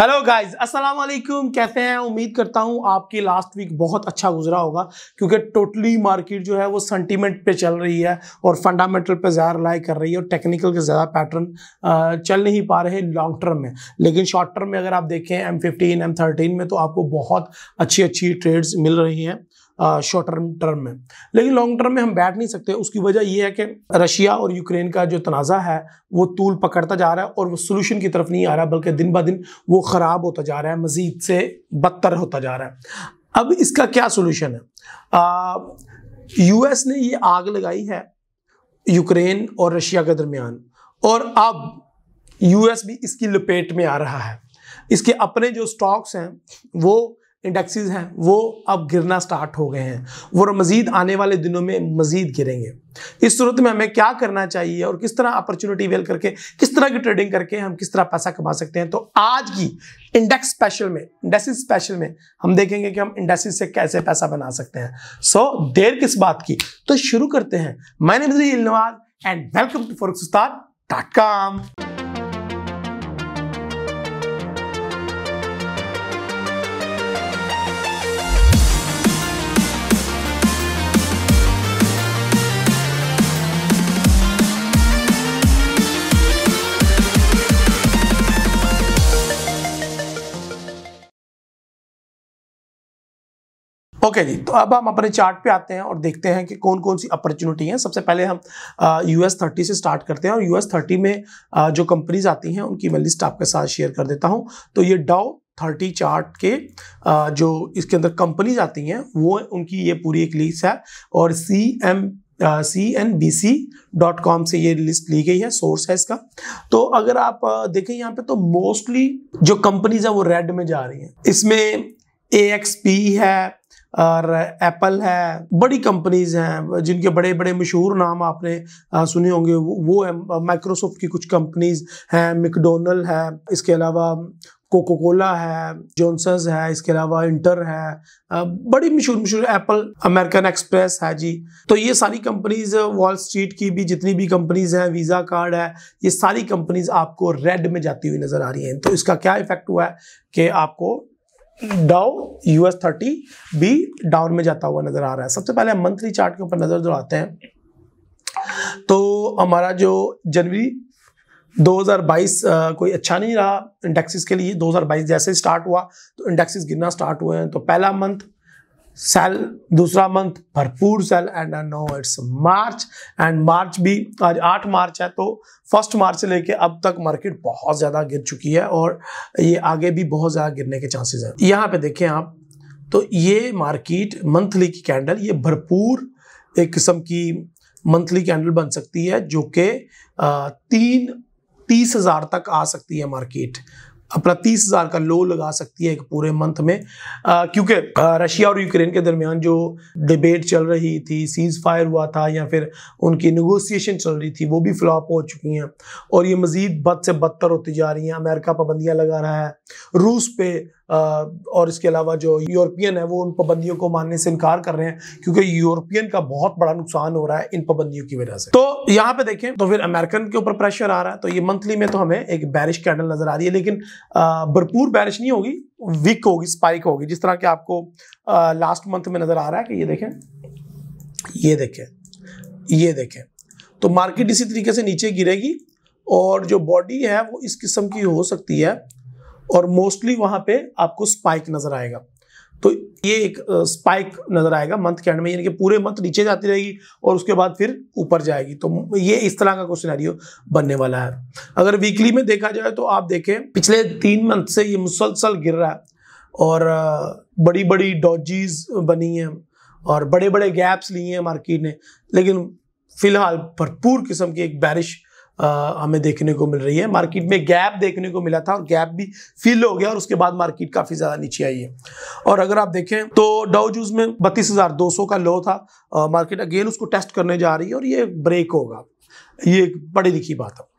hello guys अस्सलाम वालेकुम कैसे हैं उम्मीद करता हूं आपकी लास्ट वीक बहुत अच्छा गुजरा होगा क्योंकि टोटली मार्केट जो है वो सेंटीमेंट पे चल रही है और फंडामेंटल पे ज़्यादा रिलाई कर रही है और टेक्निकल के ज़्यादा पैटर्न चल नहीं पा रहे लॉन्ग टर्म में लेकिन शॉर्ट टर्म में अगर आप देखें एम फिफ्टीन एम थर्टीन में तो आपको बहुत अच्छी अच्छी ट्रेड्स मिल रही हैं शॉर्ट टर्म टर्म में लेकिन लॉन्ग टर्म में हम बैठ नहीं सकते उसकी वजह यह है कि रशिया और यूक्रेन का जो तनाज़ा है वो तूल पकड़ता जा रहा है और वो सोल्यूशन की तरफ नहीं आ रहा बल्कि दिन ब दिन वो ख़राब होता जा रहा है मज़ीद से बदतर होता जा रहा है अब इसका क्या सोल्यूशन है यूएस ने ये आग लगाई है यूक्रेन और रशिया के दरमियान और अब यूएस भी इसकी लपेट में आ रहा है इसके अपने जो स्टॉक्स हैं वो इंडेक्सेस हैं वो अब गिरना स्टार्ट हो गए हैं वो मज़ीद आने वाले दिनों में मज़ीद गिरेंगे इस सूरत में हमें क्या करना चाहिए और किस तरह अपॉर्चुनिटी वेल करके किस तरह की ट्रेडिंग करके हम किस तरह पैसा कमा सकते हैं तो आज की इंडेक्स स्पेशल में इंडेसिस स्पेशल में हम देखेंगे कि हम इंडेसिस से कैसे पैसा बना सकते हैं सो so, देर किस बात की तो शुरू करते हैं मैंने and welcome to for dot com okay okay जी तो अब हम अपने चार्ट पे आते हैं और देखते हैं कि कौन कौन सी अपॉर्चुनिटी है सबसे पहले हम यूएस थर्टी से स्टार्ट करते हैं और यूएस थर्टी में आ, जो कंपनीज आती हैं उनकी मैं लिस्ट आपके साथ शेयर कर देता हूं तो ये डाउ थर्टी चार्ट के आ, जो इसके अंदर कंपनीज आती हैं वो उनकी ये पूरी एक लिस्ट है और C M C N B C dot com से ये लिस्ट ली गई है सोर्स है इसका तो अगर आप देखें यहाँ पे तो मोस्टली जो कंपनीज है वो रेड में जा रही हैं इसमें ए एक्स पी है और एप्पल है बड़ी कंपनीज हैं जिनके बड़े बड़े मशहूर नाम आपने सुने होंगे वो, है माइक्रोसॉफ्ट की कुछ कंपनीज हैं मिकडोनल है इसके अलावा कोको कोला है जॉनसन्स है इसके अलावा इंटर है बड़ी मशहूर मशहूर एप्पल अमेरिकन एक्सप्रेस है जी तो ये सारी कंपनीज वॉल स्ट्रीट की भी जितनी भी कंपनीज हैं वीज़ा कार्ड है ये सारी कंपनीज आपको रेड में जाती हुई नज़र आ रही हैं तो इसका क्या इफेक्ट हुआ है कि आपको डाउ यूएस थर्टी भी डाउन में जाता हुआ नजर आ रहा है सबसे पहले हम मंथली चार्ट के ऊपर नजर दौड़ाते हैं तो हमारा जो जनवरी 2022 कोई अच्छा नहीं रहा इंडेक्सिस के लिए 2022 जैसे स्टार्ट हुआ तो इंडेक्सेस गिरना स्टार्ट हुए हैं तो पहला मंथ सेल दूसरा मंथ भरपूर sale and no it's March and March भी आज आठ मार्च है तो फर्स्ट मार्च से लेके अब तक मार्केट बहुत ज़्यादा गिर चुकी है और ये आगे भी बहुत ज़्यादा गिरने के चांसेस हैं यहाँ पे देखें आप तो ये मार्केट मंथली की कैंडल ये भरपूर एक किस्म की मंथली कैंडल बन सकती है जो कि तीन तीस हज़ार तक आ सकती है मार्केट अपना तीस हज़ार का लो लगा सकती है एक पूरे मंथ में क्योंकि रशिया और यूक्रेन के दरमियान जो डिबेट चल रही थी सीज़ फायर हुआ था या फिर उनकी निगोसिएशन चल रही थी वो भी फ्लॉप हो चुकी हैं और ये मज़ीद बद से बदतर होती जा रही हैं अमेरिका पाबंदियाँ लगा रहा है रूस पे और इसके अलावा जो यूरोपियन है वो उन पाबंदियों को मानने से इनकार कर रहे हैं क्योंकि यूरोपियन का बहुत बड़ा नुकसान हो रहा है इन पाबंदियों की वजह से तो यहाँ पे देखें तो फिर अमेरिकन के ऊपर प्रेशर आ रहा है तो ये मंथली में तो हमें एक बैरिश कैंडल नजर आ रही है लेकिन भरपूर बैरिश नहीं होगी वीक होगी स्पाइक होगी जिस तरह के आपको लास्ट मंथ में नजर आ रहा है कि ये देखें ये देखें ये देखें तो मार्केट इसी तरीके से नीचे गिरेगी और जो बॉडी है वो इस किस्म की हो सकती है और मोस्टली वहां पे आपको स्पाइक नज़र आएगा तो ये एक स्पाइक नज़र आएगा मंथ के एंड में यानी कि पूरे मंथ नीचे जाती रहेगी और उसके बाद फिर ऊपर जाएगी तो ये इस तरह का क्वेश्चन बनने वाला है अगर वीकली में देखा जाए तो आप देखें पिछले तीन मंथ से ये मुसलसल गिर रहा है और बड़ी बड़ी डॉजीज बनी हैं और बड़े बड़े गैप्स लिए हैं मार्केट ने लेकिन फिलहाल भरपूर किस्म की एक बारिश हमें देखने को मिल रही है मार्केट में गैप देखने को मिला था और गैप भी फिल हो गया और उसके बाद मार्केट काफ़ी ज़्यादा नीचे आई है और अगर आप देखें तो डाउ जूज में बत्तीस हज़ार दो सौ का लो था आ, मार्केट अगेन उसको टेस्ट करने जा रही है और ये ब्रेक होगा ये एक पढ़ी लिखी बात है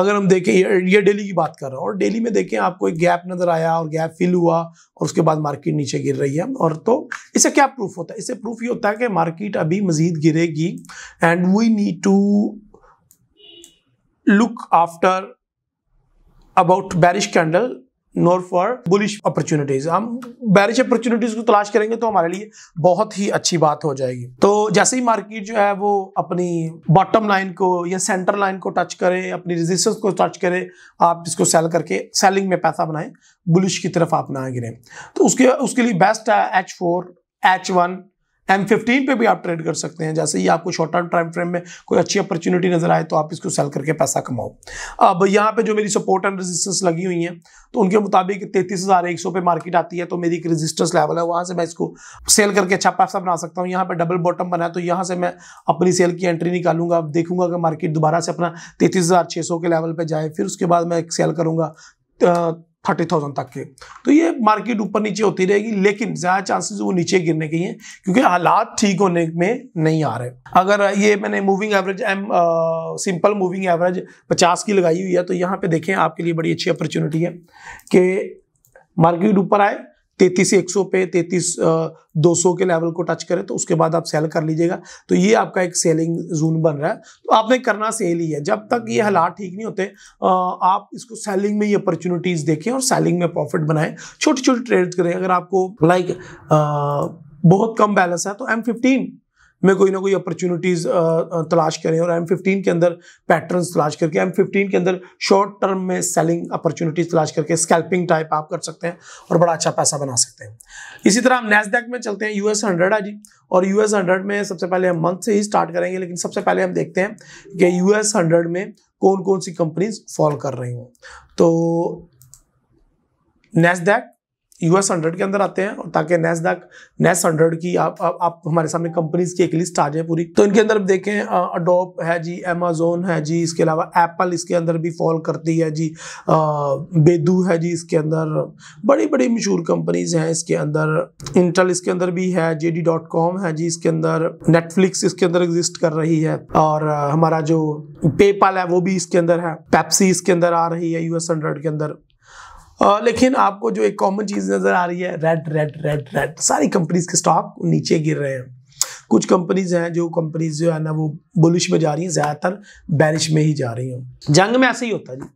अगर हम देखें ये डेली की बात कर रहा हूँ और डेली में देखें आपको एक गैप नज़र आया और गैप फिल हुआ और उसके बाद मार्केट नीचे गिर रही है और तो इससे क्या प्रूफ होता है इससे प्रूफ ये होता है कि मार्केट अभी मज़ीद गिरेगी and we need to look after about bearish candle nor for bullish opportunities हम बैरिश अपॉर्चुनिटीज को तलाश करेंगे तो हमारे लिए बहुत ही अच्छी बात हो जाएगी तो जैसे ही मार्केट जो है वो अपनी बॉटम लाइन को या सेंटर लाइन को टच करे अपनी रेजिस्टेंस को टच करे आप इसको सेल करके सेलिंग में पैसा बनाएं बुलिश की तरफ आप ना गिरें तो उसके उसके लिए बेस्ट है H four H one M fifteen पे भी आप ट्रेड कर सकते हैं जैसे ही आपको शॉर्ट टर्म टाइम फ्रेम में कोई अच्छी अपॉर्चुनिटी नजर आए तो आप इसको सेल करके पैसा कमाओ अब यहाँ पे जो मेरी सपोर्ट एंड रेजिस्टेंस लगी हुई है तो उनके मुताबिक तैतीस हज़ार एक सौ पे मार्केट आती है तो मेरी एक रेजिस्टेंस लेवल है वहाँ से मैं इसको सेल करके अच्छा पैसा बना सकता हूँ यहाँ पे डबल बॉटम बना है तो यहाँ से मैं अपनी सेल की एंट्री निकालूंगा अब देखूंगा कि मार्केट दोबारा से अपना तैतीस हज़ार छः सौ के लेवल पर जाए फिर उसके बाद मैं सेल करूँगा थर्टी थाउजेंड तक के तो ये मार्केट ऊपर नीचे होती रहेगी लेकिन ज़्यादा चांसेस वो नीचे गिरने के हैं क्योंकि हालात ठीक होने में नहीं आ रहे अगर ये मैंने moving average M simple moving average पचास की लगाई हुई है तो यहाँ पे देखें आपके लिए बड़ी अच्छी अपॉर्चुनिटी है कि मार्केट ऊपर आए तैतीस एक सौ पे तैतीस दो सौ के लेवल को टच करें तो उसके बाद आप सेल कर लीजिएगा तो ये आपका एक सेलिंग जोन बन रहा है तो आपने करना सेल ही है जब तक ये हालात ठीक नहीं होते आप इसको सेलिंग में ये अपॉर्चुनिटीज़ देखें और सेलिंग में प्रॉफिट बनाएं छोटी छोटी ट्रेड करें अगर आपको लाइक बहुत कम बैलेंस है तो एम फिफ्टीन में कोई ना कोई अपॉर्चुनिटीज़ तलाश करें और एम फिफ्टीन के अंदर पैटर्न तलाश करके एम फिफ्टीन के अंदर शॉर्ट टर्म में सेलिंग अपॉर्चुनिटीज़ तलाश करके स्कैल्पिंग टाइप आप कर सकते हैं और बड़ा अच्छा पैसा बना सकते हैं इसी तरह हम नेसडेक में चलते हैं यूएस हंड्रेड आज और यूएस हंड्रेड में सबसे पहले हम मंथ से ही स्टार्ट करेंगे लेकिन सबसे पहले हम देखते हैं कि यूएस हंड्रेड में कौन कौन सी कंपनीज फॉल कर रही हूँ तो नेसडेक यूएस हंड्रेड के अंदर आते हैं और ताकि नेसडाक नेस हंड्रेड की आप आप, आप हमारे सामने कंपनीज की एक लिस्ट आ जाए पूरी तो इनके अंदर देखें अडोप है जी एमेजोन है जी इसके अलावा एप्पल इसके अंदर भी फॉल करती है जी बेदू है जी इसके अंदर बड़ी बड़ी मशहूर कंपनीज हैं इसके अंदर इंटल इसके अंदर भी है जे है जी इसके अंदर नेटफ्लिक्स इसके अंदर एग्जिस्ट कर रही है और हमारा जो पेपाल है वो भी इसके अंदर है पैप्सी इसके अंदर आ रही है यूएस हंड्रेड के अंदर लेकिन आपको जो एक कॉमन चीज़ नज़र आ रही है रेड रेड रेड रेड सारी कंपनीज के स्टॉक नीचे गिर रहे हैं कुछ कंपनीज हैं जो कंपनीज जो है ना वो बुलिश में जा रही हैं ज़्यादातर बैरिश में ही जा रही हैं जंग में ऐसे ही होता है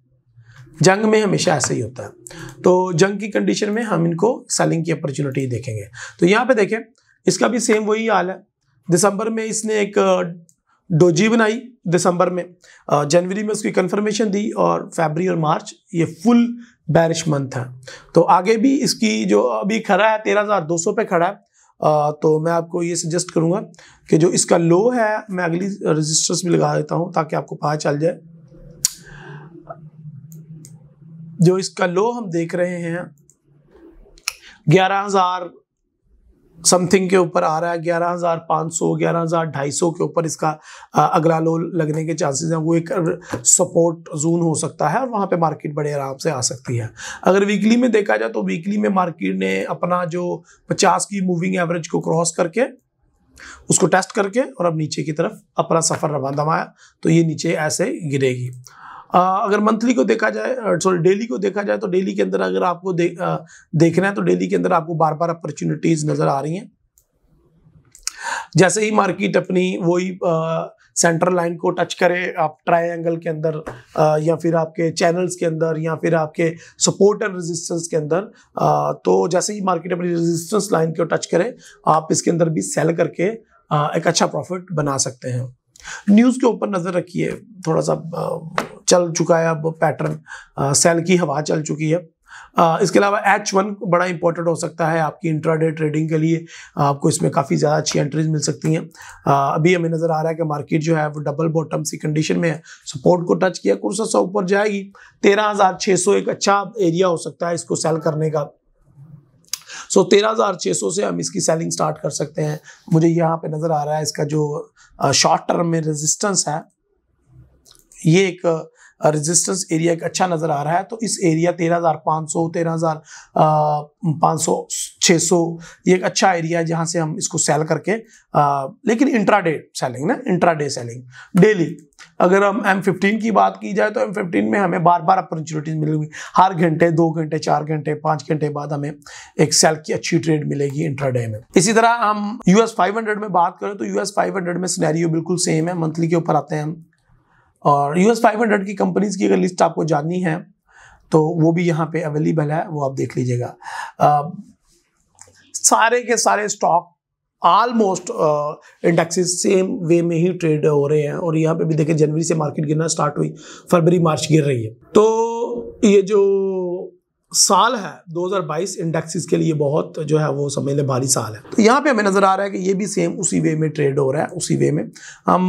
जंग में हमेशा ऐसे ही होता है तो जंग की कंडीशन में हम इनको सेलिंग की अपॉर्चुनिटी देखेंगे तो यहाँ पे देखें इसका भी सेम वही हाल है दिसंबर में इसने एक डोजी बनाई दिसंबर में जनवरी में उसकी कंफर्मेशन दी और फेबरी और मार्च ये फुल बैरिश मंथ है तो आगे भी इसकी जो अभी खड़ा है तेरह हज़ार दो सौ पे खड़ा है आ, तो मैं आपको ये सजेस्ट करूंगा कि जो इसका लो है मैं अगली रजिस्टर्स भी लगा देता हूं ताकि आपको पता चल जाए जो इसका लो हम देख रहे हैं ग्यारह हज़ार समथिंग के ऊपर आ रहा है ग्यारह हज़ार पाँच सौ ग्यारह हज़ार ढाई सौ के ऊपर इसका अगला लो लगने के चांसेस हैं वो एक सपोर्ट जोन हो सकता है और वहाँ पे मार्केट बड़े आराम से आ सकती है अगर वीकली में देखा जाए तो वीकली में मार्केट ने अपना जो पचास की मूविंग एवरेज को क्रॉस करके उसको टेस्ट करके और अब नीचे की तरफ अपना सफ़र रवाना दमाया तो ये नीचे ऐसे गिरेगी अगर मंथली को देखा जाए सॉरी डेली को देखा जाए तो डेली के अंदर अगर आपको दे, आ, देखना है तो डेली के अंदर आपको बार बार अपॉर्चुनिटीज नज़र आ रही हैं जैसे ही मार्केट अपनी वही सेंट्रल लाइन को टच करे आप ट्रायंगल के अंदर आ, या फिर आपके चैनल्स के अंदर या फिर आपके सपोर्ट एंड रेजिस्टेंस के अंदर आ, तो जैसे ही मार्केट अपनी रेजिस्टेंस लाइन को टच करे आप इसके अंदर भी सेल करके आ, एक अच्छा प्रॉफिट बना सकते हैं न्यूज़ के ऊपर नज़र रखिए थोड़ा सा चल चुका है अब पैटर्न सेल की हवा चल चुकी है इसके अलावा एच वन बड़ा इंपॉर्टेंट हो सकता है आपकी इंट्राडे ट्रेडिंग के लिए आपको इसमें काफ़ी ज़्यादा अच्छी एंट्रीज मिल सकती हैं अभी हमें नज़र आ रहा है कि मार्केट जो है वो डबल बॉटम सी कंडीशन में है सपोर्ट को टच किया कुर्सा सौ ऊपर जाएगी तेरह हज़ार छः सौ एक अच्छा एरिया हो सकता है इसको सेल करने का सो तेरह हज़ार छः सौ से हम इसकी सेलिंग स्टार्ट कर सकते हैं मुझे यहाँ पे नज़र आ रहा है इसका जो शॉर्ट टर्म में रेजिस्टेंस है ये एक रेजिस्टेंस एरिया एक अच्छा नजर आ रहा है तो इस एरिया तेरह हजार पाँच सौ तेरह हजार पाँच सौ छः सौ ये एक अच्छा एरिया है जहाँ से हम इसको सेल करके आ, लेकिन डे सेलिंग ना डे सेलिंग डेली अगर हम एम फिफ्टीन की बात की जाए तो एम फिफ्टीन में हमें बार बार अपॉर्चुनिटीज मिलेंगी हर घंटे दो घंटे चार घंटे पाँच घंटे बाद हमें एक सेल की अच्छी ट्रेड मिलेगी इंट्राडे में इसी तरह हम फाइव 500 में बात करें तो फाइव 500 में सिनेरियो बिल्कुल सेम है मंथली के ऊपर आते हैं हम और यूएस 500 की कंपनीज की अगर लिस्ट आपको जाननी है तो वो भी यहाँ पे अवेलेबल है वो आप देख लीजिएगा सारे के सारे stock almost indexes same way में ही ट्रेड हो रहे हैं और यहाँ पे भी देखें जनवरी से मार्केट गिरना स्टार्ट हुई फरवरी मार्च गिर रही है तो ये जो साल है 2022 इंडेक्सेस के लिए बहुत जो है वो समझ लें भारी साल है तो यहाँ पे हमें नज़र आ रहा है कि ये भी सेम उसी वे में ट्रेड हो रहा है उसी वे में हम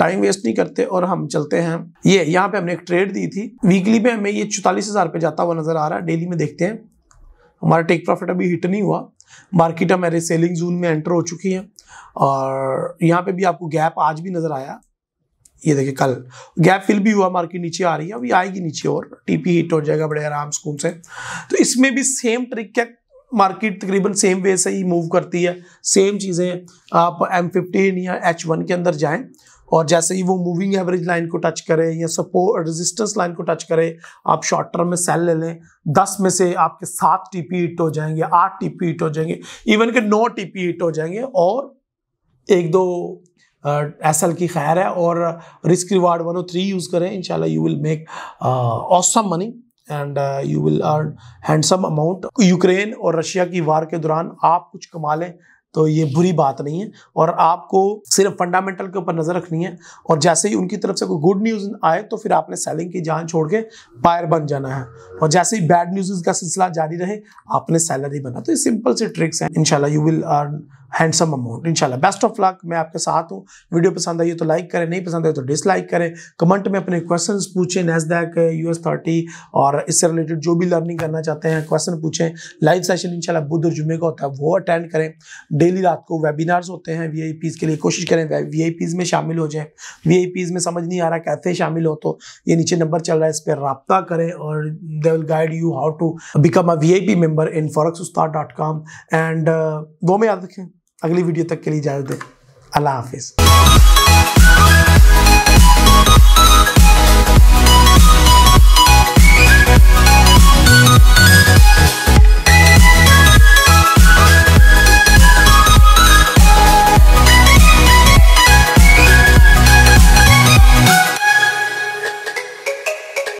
टाइम वेस्ट नहीं करते और हम चलते हैं ये यहाँ पे हमने एक ट्रेड दी थी वीकली पे हमें ये चौतालीस हज़ार पे जाता हुआ नज़र आ रहा है डेली में देखते हैं हमारा टेक प्रॉफिट अभी हिट नहीं हुआ मार्केट हमारे सेलिंग जोन में एंटर हो चुकी है और यहाँ पे भी आपको गैप आज भी नज़र आया ये देखिए कल गैप फिल भी हुआ मार्केट नीचे आ रही है अभी आएगी नीचे और टीपी हिट हो जाएगा बड़े आराम सुकून से तो इसमें भी सेम ट्रिक क्या मार्केट तकरीबन सेम वे से ही मूव करती है सेम चीज़ें आप एम फिफ्टीन या एच वन के अंदर जाएं और जैसे ही वो मूविंग एवरेज लाइन को टच करें या सपोर्ट रेजिस्टेंस लाइन को टच करें आप शॉर्ट टर्म में सेल ले लें दस में से आपके सात टीपी हिट हो जाएंगे आठ टीपी हिट हो जाएंगे इवन के नौ टीपी हिट हो जाएंगे और एक दो एस एल की खैर है और risk reward one three use करें in you will make awesome money and you will earn handsome amount Ukraine और रशिया की वार के दौरान आप कुछ कमा लें तो ये बुरी बात नहीं है और आपको सिर्फ फंडामेंटल के ऊपर नज़र रखनी है और जैसे ही उनकी तरफ से कोई गुड न्यूज़ आए तो फिर आपने सेलिंग की जान छोड़ के बायर बन जाना है और जैसे ही बैड न्यूज़ का सिलसिला जारी रहे आपने सैलरी बना तो ये सिंपल से ट्रिक्स हैं इनशाला you will earn handsome amount इंशाल्लाह बेस्ट ऑफ लक मैं आपके साथ हूँ वीडियो पसंद आई तो लाइक करें नहीं पसंद आई तो डिसलाइक करें कमेंट में अपने क्वेश्चन पूछें नैसदैक यू एस थर्टी और इससे रिलेटेड जो भी लर्निंग करना चाहते हैं क्वेश्चन पूछें लाइव सेशन इंशाल्लाह बुध और जुमे का होता है वो अटेंड करें डेली रात को वेबिनार्स होते हैं वी के लिए कोशिश करें वी में शामिल हो जाएँ वी में समझ नहीं आ रहा कैसे शामिल हो तो ये नीचे नंबर चल रहा है इस पर रबता करें और they will guide you how to become a V I P member in forex Ustad dot com and वो में याद रखें अगली वीडियो तक के लिए इजाज़त दें अल्लाह हाफिज़